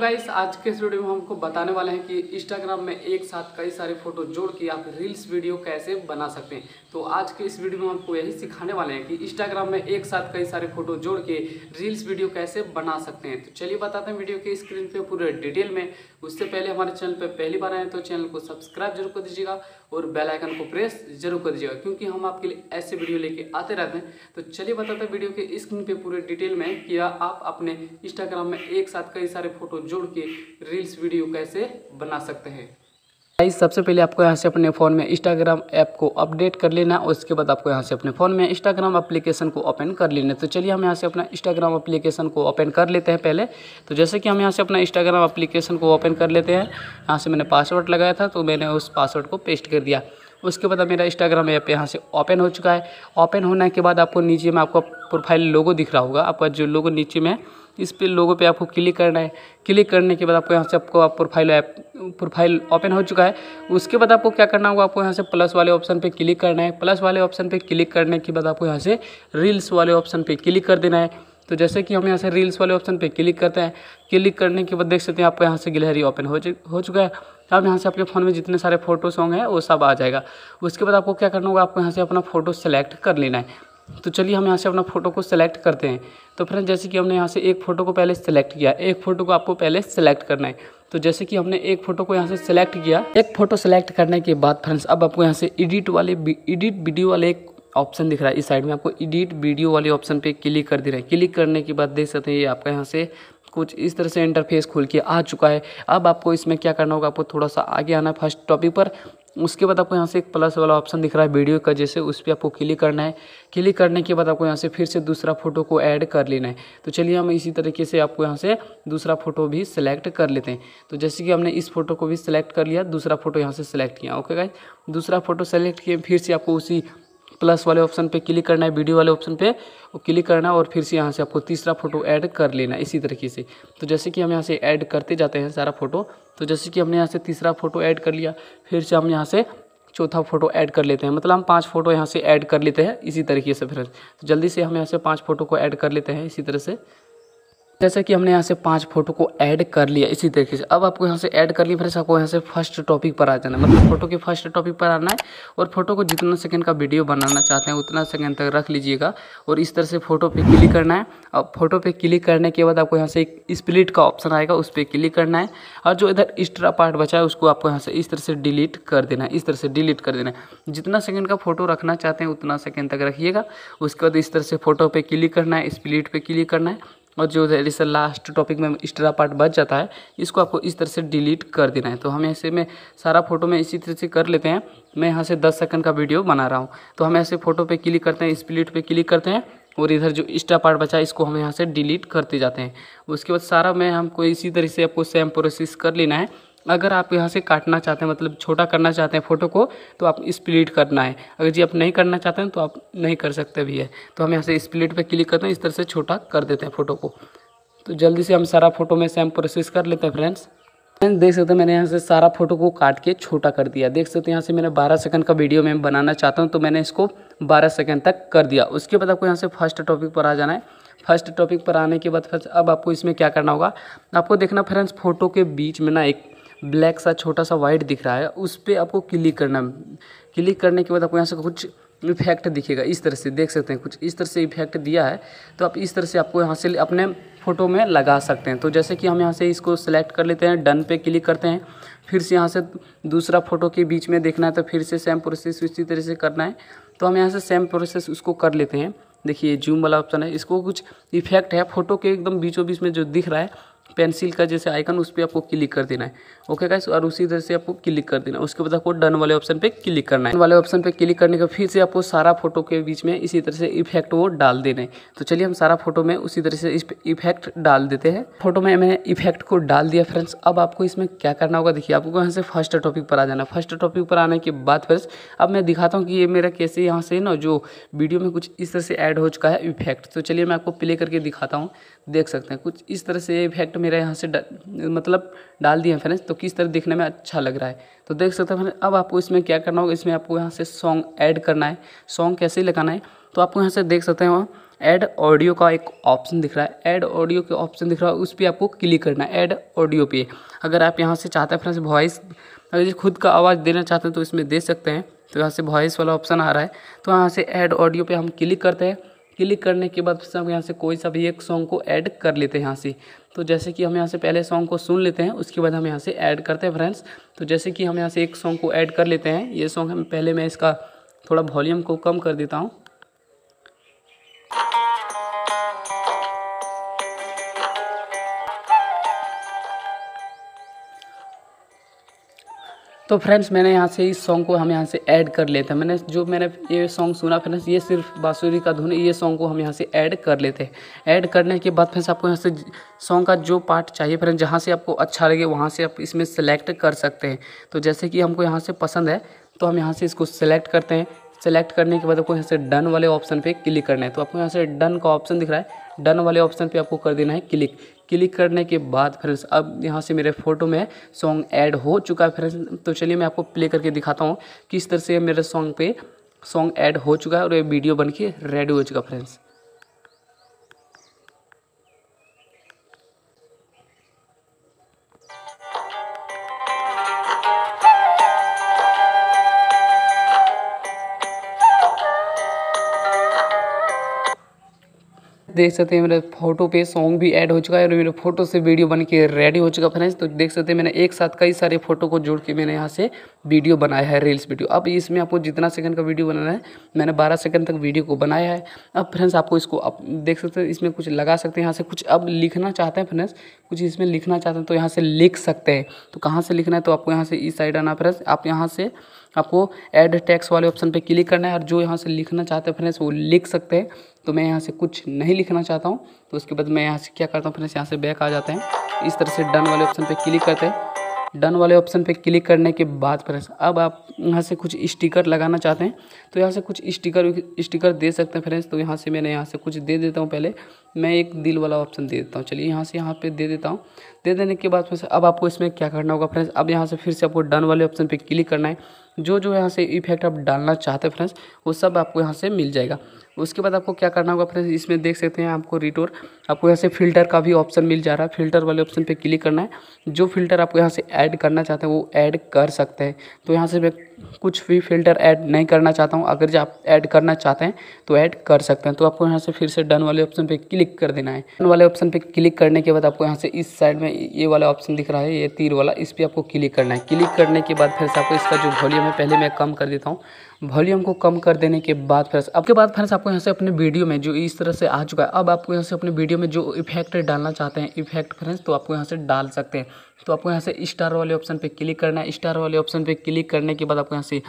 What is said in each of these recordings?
guys आज के इस वीडियो में हमको बताने वाले हैं कि इंस्टाग्राम में एक साथ कई सारे फोटो जोड़ के आप रील्स वीडियो कैसे बना सकते हैं तो आज के इस वीडियो में हमको यही सिखाने वाले हैं कि इंस्टाग्राम में एक साथ कई सारे फोटो जोड़ के रील्स वीडियो कैसे बना सकते हैं तो चलिए बताते हैं वीडियो की स्क्रीन पर पूरे डिटेल में उससे पहले हमारे चैनल पर पहली बार आए तो चैनल को सब्सक्राइब जरूर कर दीजिएगा और बेलाइकन को प्रेस जरूर कर दीजिएगा क्योंकि हम आपके लिए ऐसे वीडियो लेके आते रहते हैं तो चलिए बताते हैं वीडियो के स्क्रीन पर पूरे डिटेल में कि आप अपने इंस्टाग्राम में एक साथ कई सारे फोटो जोड़ के रील्स वीडियो कैसे बना सकते हैं गाइस सबसे पहले आपको यहाँ से अपने फ़ोन में इंस्टाग्राम ऐप को अपडेट कर लेना है उसके बाद आपको यहाँ से अपने फ़ोन में इंस्टाग्राम एप्लीकेशन को ओपन कर लेना तो चलिए हम यहाँ से अपना इंस्टाग्राम एप्लीकेशन को ओपन कर लेते हैं पहले तो जैसे कि हम यहाँ से अपना इंस्टाग्राम एप्लीकेशन को ओपन कर लेते हैं यहाँ से मैंने पासवर्ड लगाया था तो मैंने उस पासवर्ड को पेस्ट कर दिया उसके बाद मेरा इंस्टाग्राम ऐप यहाँ से ओपन हो चुका है ओपन होने के बाद आपको नीचे में आपका प्रोफाइल लोगो दिख रहा होगा आपका जो लोगो नीचे में इस पे लोगो पे आपको क्लिक करना है क्लिक करने के बाद आपको यहाँ से आपको आप प्रोफाइल ऐप प्रोफाइल ओपन हो चुका है उसके बाद आपको क्या करना होगा आपको यहाँ से प्लस वाले ऑप्शन पे क्लिक करना है प्लस वाले ऑप्शन पे क्लिक करने के बाद आपको यहाँ से रील्स वाले ऑप्शन पे क्लिक कर देना है तो जैसे कि हम यहाँ से रील्स वाले ऑप्शन पे क्लिक करते हैं क्लिक करने के बाद देख सकते हैं आपको यहाँ से गिलहरी ओपन हो हो चुका है अब तो यहाँ से आपके फ़ोन में जितने सारे फोटो सॉन्ग हैं वो सब आ जाएगा उसके बाद आपको क्या करना होगा आपको यहाँ से अपना फ़ोटो सेलेक्ट कर लेना है तो चलिए हम यहाँ से अपना फ़ोटो को सिलेक्ट करते हैं तो फ्रेंड जैसे कि हमने यहाँ से एक फ़ोटो को पहले सेलेक्ट किया एक फ़ोटो को आपको पहले सेलेक्ट करना है तो जैसे कि हमने एक फ़ोटो को यहाँ से सिलेक्ट किया एक फ़ोटो सेलेक्ट करने के बाद फ्रेंड्स अब आपको यहाँ से एडिट वाले एडिट वीडियो वाले एक ऑप्शन दिख रहा है इस साइड में आपको एडिट वीडियो वाले ऑप्शन पे क्लिक कर दे रहा है क्लिक करने के बाद देख सकते हैं ये आपका यहाँ से कुछ इस तरह से इंटरफेस खुल के आ चुका है अब आपको इसमें क्या करना होगा आपको थोड़ा सा आगे आना है फर्स्ट टॉपिक पर उसके बाद आपको यहाँ से एक प्लस वाला ऑप्शन दिख रहा है वीडियो का जैसे उस पर आपको क्लिक करना है क्लिक करने के बाद आपको यहाँ से फिर से दूसरा फोटो को ऐड कर लेना है तो चलिए हम इसी तरीके से आपको यहाँ से दूसरा फोटो भी सिलेक्ट कर लेते हैं तो जैसे कि हमने इस फोटो को भी सिलेक्ट कर लिया दूसरा फोटो यहाँ से सिलेक्ट किया ओके गाइज दूसरा फोटो सेलेक्ट किए फिर से आपको उसी प्लस वाले ऑप्शन पे क्लिक करना है वीडियो वाले ऑप्शन पे वो क्लिक करना है और फिर से यहाँ से आपको तीसरा फोटो ऐड कर लेना है इसी तरीके से तो जैसे कि हम यहाँ से ऐड करते जाते हैं सारा फोटो तो जैसे कि हमने यहाँ से तीसरा फोटो ऐड कर लिया फिर से हम यहाँ से चौथा फोटो ऐड कर लेते हैं मतलब हम पाँच फोटो यहाँ से ऐड कर लेते हैं इसी तरीके से फ्रेंड्स तो जल्दी से हम यहाँ से पाँच फोटो को ऐड कर लेते हैं इसी तरह से जैसा कि हमने यहाँ से पांच फोटो को ऐड कर लिया इसी तरीके से अब आपको यहाँ से ऐड कर लिया फ्रेंड्स आपको यहाँ से फर्स्ट टॉपिक पर आ जाना है मतलब फोटो के फर्स्ट टॉपिक पर आना है और फोटो को जितना सेकंड का वीडियो बनाना चाहते हैं उतना सेकंड तक रख लीजिएगा और इस तरह से फोटो पे क्लिक करना है अब फोटो पे क्लिक करने के बाद आपको यहाँ से एक स्प्लिट का ऑप्शन आएगा उस पर क्लिक करना है और जो इधर एक्स्ट्रा पार्ट बचा है उसको आपको यहाँ से इस तरह से डिलीट कर देना है इस तरह से डिलीट कर देना है जितना सेकेंड का फोटो रखना चाहते हैं उतना सेकेंड तक रखिएगा उसके बाद इस तरह से फोटो पर क्लिक करना है स्प्लिट पर क्लिक करना है और जो जैसे लास्ट टॉपिक में एक्स्ट्रा पार्ट बच जाता है इसको आपको इस तरह से डिलीट कर देना है तो हम ऐसे में सारा फोटो में इसी तरह से कर लेते हैं मैं यहाँ से दस सेकंड का वीडियो बना रहा हूँ तो हम ऐसे फोटो पे क्लिक करते हैं स्प्लिट पे क्लिक करते हैं और इधर जो एक्स्ट्रा पार्ट बचा है इसको हम यहाँ से डिलीट करते जाते हैं उसके बाद सारा में हमको इसी तरह से आपको सेम प्रोसेस कर लेना है अगर आप यहाँ से काटना चाहते हैं मतलब छोटा करना चाहते हैं फ़ोटो को तो आप स्प्लिट करना है अगर जी आप नहीं करना चाहते हैं तो आप नहीं कर सकते भी है तो हम यहाँ से स्प्लिट पे क्लिक करते हैं इस तरह से छोटा कर देते हैं फ़ोटो को तो जल्दी से हम सारा फ़ोटो में सेम प्रोसेस कर लेते हैं फ्रेंड्स फ्रेंड्स देख सकते हैं मैंने यहाँ से सारा फ़ोटो को काट के छोटा कर दिया देख सकते हैं यहाँ से मैंने 12 सेकंड का वीडियो मैं बनाना चाहता हूँ तो मैंने इसको 12 सेकंड तक कर दिया उसके बाद आपको यहाँ से फर्स्ट टॉपिक पर आ जाना है फर्स्ट टॉपिक पर आने के बाद फिर अब आपको इसमें क्या करना होगा आपको देखना फ्रेंड्स फ़ोटो के बीच में ना एक ब्लैक सा छोटा सा वाइट दिख रहा है उस पर आपको क्लिक करना क्लिक करने के बाद आपको यहाँ से कुछ इफेक्ट दिखेगा इस तरह से देख सकते हैं कुछ इस तरह से इफेक्ट दिया है तो आप इस तरह से आपको यहाँ से अपने फ़ोटो में लगा सकते हैं तो जैसे कि हम यहाँ से इसको सेलेक्ट कर लेते हैं डन पे क्लिक करते हैं फिर से यहाँ से दूसरा फ़ोटो के बीच में देखना है तो फिर से सेम प्रोसेस उसी तरह से करना है तो हम यहाँ से सेम प्रोसेस उसको कर लेते हैं देखिए जूम वाला ऑप्शन है इसको कुछ इफेक्ट है फ़ोटो के एकदम बीचों बीच में जो दिख रहा है पेंसिल का जैसे आइकन उस पर आपको क्लिक कर देना है ओके गाइस और उसी तरह से आपको क्लिक कर देना है उसके बाद आपको डन वाले ऑप्शन पे क्लिक करना है डन वाले ऑप्शन पे क्लिक करने का फिर से आपको सारा फोटो के बीच में इसी तरह से इफेक्ट वो डाल देना है तो चलिए हम सारा फोटो में उसी तरह से इफेक्ट डाल देते हैं फोटो में मैंने इफेक्ट को डाल दिया फ्रेंड्स अब आपको इसमें क्या करना होगा देखिए आपको यहाँ से फर्स्ट टॉपिक पर आ जाना फर्स्ट टॉपिक पर आने के बाद फ्रेंड्स अब मैं दिखाता हूँ कि ये मेरा कैसे यहाँ से ना जो वीडियो में कुछ इस तरह से ऐड हो चुका है इफेक्ट तो चलिए मैं आपको प्ले करके दिखाता हूँ देख सकते हैं कुछ इस तरह से इफेक्ट मेरा यहाँ से डा, मतलब डाल दिया फ्रेंड्स तो किस तरह दिखने में अच्छा लग रहा है तो देख सकते हैं फ्रेंड्स अब आपको इसमें क्या करना होगा इसमें आपको यहाँ से सॉन्ग ऐड करना है सॉन्ग कैसे लगाना है तो आपको यहाँ से देख सकते हैं वहाँ ऐड ऑडियो का एक ऑप्शन दिख रहा है ऐड ऑडियो के ऑप्शन दिख रहा है उस पर आपको क्लिक करना है ऐड ऑडियो पे अगर आप यहाँ से चाहते हैं फ्रेंड्स वॉइस अगर खुद का आवाज़ देना चाहते हैं तो इसमें दे सकते हैं तो यहाँ से वॉइस वाला ऑप्शन आ रहा है तो यहाँ से ऐड ऑडियो पे हम क्लिक करते हैं क्लिक करने के बाद हम यहाँ से कोई सा भी एक सॉन्ग को ऐड कर लेते हैं यहाँ से तो जैसे कि हम यहाँ से पहले सॉन्ग को सुन लेते हैं उसके बाद हम यहाँ से ऐड करते हैं फ्रेंड्स तो जैसे कि हम यहाँ से एक सॉन्ग को ऐड कर लेते हैं ये सॉन्ग हम पहले मैं इसका थोड़ा वॉल्यूम को कम कर देता हूँ तो फ्रेंड्स मैंने यहाँ से इस सॉन्ग को हम यहाँ से ऐड कर लेते हैं मैंने जो मैंने ये सॉन्ग सुना फ्रेंड्स ये सिर्फ बाँसुरी का धुन ये सॉन्ग को हम यहाँ से ऐड कर लेते हैं ऐड करने के बाद फ्रेंड्स आपको यहाँ से सॉन्ग का जो पार्ट चाहिए फ्रेंड्स जहाँ से आपको अच्छा लगे वहाँ से आप इसमें सेलेक्ट कर सकते हैं तो जैसे कि हमको यहाँ से पसंद है तो हम यहाँ से इसको सेलेक्ट करते हैं सेलेक्ट करने के बाद आपको यहाँ से डन वाले ऑप्शन पर क्लिक करना है तो आपको यहाँ से डन का ऑप्शन दिख रहा है डन वाले ऑप्शन पर आपको कर देना है क्लिक क्लिक करने के बाद फ्रेंड्स अब यहाँ से मेरे फ़ोटो में सॉन्ग ऐड हो चुका है फ्रेंड्स तो चलिए मैं आपको प्ले करके दिखाता हूँ किस तरह से मेरे सॉन्ग पे सॉन्ग ऐड हो चुका है और ये वीडियो बन के रेडी हो चुका फ्रेंड्स देख सकते हैं मेरे फोटो पे सॉन्ग भी ऐड हो चुका है और मेरे फोटो से वीडियो बन के रेडी हो चुका फ्रेंड्स तो देख सकते हैं मैंने एक साथ कई सारे फोटो को जोड़ के मैंने यहाँ से वीडियो बनाया है रील्स वीडियो अब इसमें आपको जितना सेकंड का वीडियो बनाना है मैंने बारह सेकंड तक वीडियो को बनाया है अब फ्रेंड्स आपको इसको आप देख सकते हैं इसमें कुछ लगा सकते हैं यहाँ से कुछ अब लिखना चाहते हैं फ्रेंड्स कुछ इसमें लिखना चाहते हैं तो यहाँ से लिख सकते हैं तो कहाँ से लिखना है तो आपको यहाँ से इस साइड आना फ्रेंड्स आप यहाँ से आपको ऐड टैक्स वाले ऑप्शन पे क्लिक करना है और जो यहाँ से लिखना चाहते हैं फ्रेंड्स वो लिख सकते हैं तो मैं यहाँ से कुछ नहीं लिखना चाहता हूँ तो उसके बाद मैं यहाँ से क्या करता हूँ फ्रेंड्स यहाँ से बैक आ जाते हैं इस तरह से डन वाले ऑप्शन पर क्लिक करते हैं डन वाले ऑप्शन पे क्लिक करने के बाद फ्रेंड्स अब आप यहाँ से कुछ स्टिकर लगाना चाहते हैं तो यहाँ से कुछ स्टिकर स्टिकर दे सकते हैं फ्रेंड्स तो यहाँ से मैंने यहाँ से कुछ दे देता हूँ पहले मैं एक दिल वाला ऑप्शन दे देता हूँ चलिए यहाँ से यहाँ पे दे देता हूँ दे देने के बाद फिर अब आपको इसमें क्या करना होगा फ्रेंड्स अब यहाँ से फिर से आपको डन वाले ऑप्शन पर क्लिक करना है जो जो यहाँ से इफेक्ट आप डालना चाहते हैं फ्रेंड्स वो सब आपको यहाँ से मिल जाएगा उसके बाद आपको क्या करना होगा फ्रेंड्स इसमें देख सकते हैं आपको रिटोर आपको यहाँ से फिल्टर का भी ऑप्शन मिल जा रहा है फिल्टर वाले ऑप्शन पे क्लिक करना है जो फिल्टर आपको यहाँ से ऐड करना चाहते हैं वो ऐड कर सकते हैं तो यहाँ से कुछ भी फ़िल्टर ऐड नहीं करना चाहता हूँ अगर जो आप ऐड करना चाहते हैं तो ऐड कर सकते हैं तो आपको यहाँ से फिर से डन वाले ऑप्शन पे क्लिक कर देना है डन वाले ऑप्शन पे क्लिक करने के बाद आपको यहाँ से इस साइड में ये वाला ऑप्शन दिख रहा है ये तीर वाला इस पर आपको क्लिक करना है क्लिक करने के बाद फिर से आपको इसका जो वॉल्यूम है पहले मैं कम कर देता हूँ वॉल्यूम को कम कर देने के बाद फ्रेंड्स आपके बाद फ्रेंड्स आपको यहाँ से अपने वीडियो में जो इस तरह से आ चुका है अब आपको यहाँ से अपने वीडियो में जो इफेक्ट डालना चाहते हैं इफेक्ट फ्रेंड्स तो आपको यहाँ से डाल सकते हैं तो आपको यहाँ से स्टार वाले ऑप्शन पे क्लिक करना है स्टार वाले ऑप्शन पे क्लिक करने के बाद आपको यहाँ से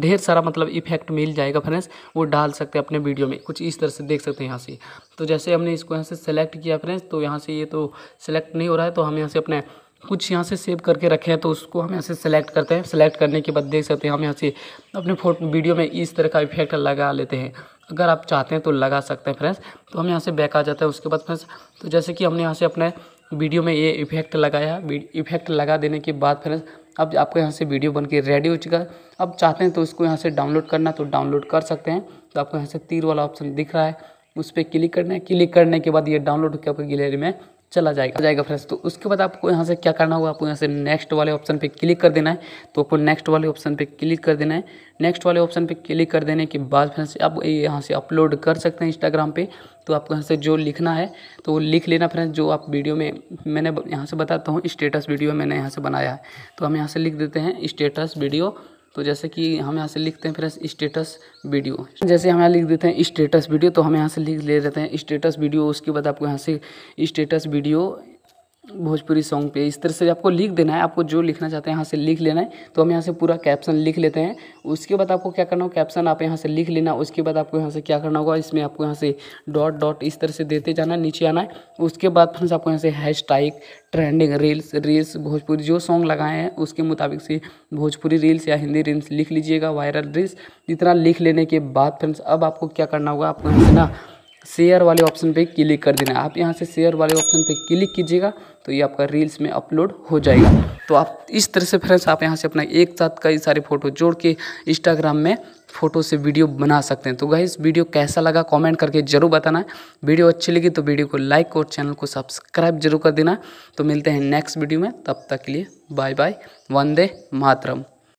ढेर सारा मतलब इफेक्ट मिल जाएगा फ्रेंड्स वो डाल सकते हैं अपने वीडियो में कुछ इस तरह से देख सकते हैं यहाँ से तो जैसे हमने इसको यहाँ से सेलेक्ट किया फ्रेंड्स तो यहाँ से ये तो सेलेक्ट नहीं हो रहा है तो हम यहाँ से अपने कुछ यहाँ से सेव करके रखे हैं तो उसको हम यहाँ से सेलेक्ट करते हैं सेलेक्ट करने के बाद देख सकते हैं हम यहाँ से अपने फोटो वीडियो में इस तरह का इफेक्ट लगा लेते हैं अगर आप चाहते हैं तो लगा सकते हैं फ्रेंड्स तो हम यहाँ से बैक आ जाता है उसके बाद फ्रेंड्स तो जैसे कि हमने यहाँ से अपने वीडियो में ये इफेक्ट लगाया इफेक्ट लगा देने के बाद फ्रेंड्स अब आपको यहाँ से वीडियो बन के रेडी हो चुका है अब चाहते हैं तो इसको यहाँ से डाउनलोड करना तो डाउनलोड कर सकते हैं तो आपको यहाँ से तीर वाला ऑप्शन दिख रहा है उस पर क्लिक करना है क्लिक करने के बाद ये डाउनलोड होकर आपके गैलरी में चला जाएगा जाएगा फ्रेंड्स तो उसके बाद आपको यहाँ से क्या करना होगा आपको यहाँ से नेक्स्ट वाले ऑप्शन पे क्लिक कर देना है तो आपको नेक्स्ट वाले ऑप्शन पे क्लिक कर देना है नेक्स्ट वाले ऑप्शन पे क्लिक कर देने के बाद फ्रेंड्स आप यहाँ से अपलोड कर सकते हैं इंस्टाग्राम पे तो आपको यहाँ से जो लिखना है तो वो लिख लेना फ्रेंड्स जो आप वीडियो में मैंने यहाँ से बताता हूँ स्टेटस वीडियो मैंने यहाँ से बनाया है तो हम यहाँ से लिख देते हैं स्टेटस वीडियो तो जैसे कि हम यहाँ से लिखते हैं फिर स्टेटस वीडियो जैसे हम यहाँ लिख देते हैं स्टेटस वीडियो तो हम यहाँ से लिख ले रहते हैं स्टेटस वीडियो उसके बाद आपको यहाँ से स्टेटस वीडियो भोजपुरी सॉन्ग पे इस तरह से आपको लिख देना है आपको जो लिखना चाहते हैं यहाँ से लिख लेना है तो हम यहाँ से पूरा कैप्शन लिख लेते हैं उसके बाद आपको क्या करना होगा कैप्शन आप यहाँ से लिख लेना उसके बाद आपको यहाँ से क्या करना होगा इसमें आपको यहाँ से डॉट डॉट इस तरह से देते जाना है नीचे आना है उसके बाद फ्रेंड्स आपको यहाँ से hashtag trending reels reels Bhojpuri जो सॉन्ग लगाए हैं उसके मुताबिक से भोजपुरी रील्स या हिंदी रील्स लिख लीजिएगा वायरल रील्स इतना लिख लेने के बाद फ्रेंड्स अब आपको क्या करना होगा आपको यहाँ से ना शेयर वाले ऑप्शन पे क्लिक कर देना है आप यहाँ से शेयर वाले ऑप्शन पे क्लिक कीजिएगा तो ये आपका रील्स में अपलोड हो जाएगा तो आप इस तरह से फ्रेंड्स आप यहाँ से अपना एक साथ कई सारे फ़ोटो जोड़ के इंस्टाग्राम में फ़ोटो से वीडियो बना सकते हैं तो गाइस वीडियो कैसा लगा कमेंट करके ज़रूर बताना है वीडियो अच्छी लगी तो वीडियो को लाइक और चैनल को सब्सक्राइब जरूर कर देना तो मिलते हैं नेक्स्ट वीडियो में तब तक के लिए बाय बाय वंदे मातरम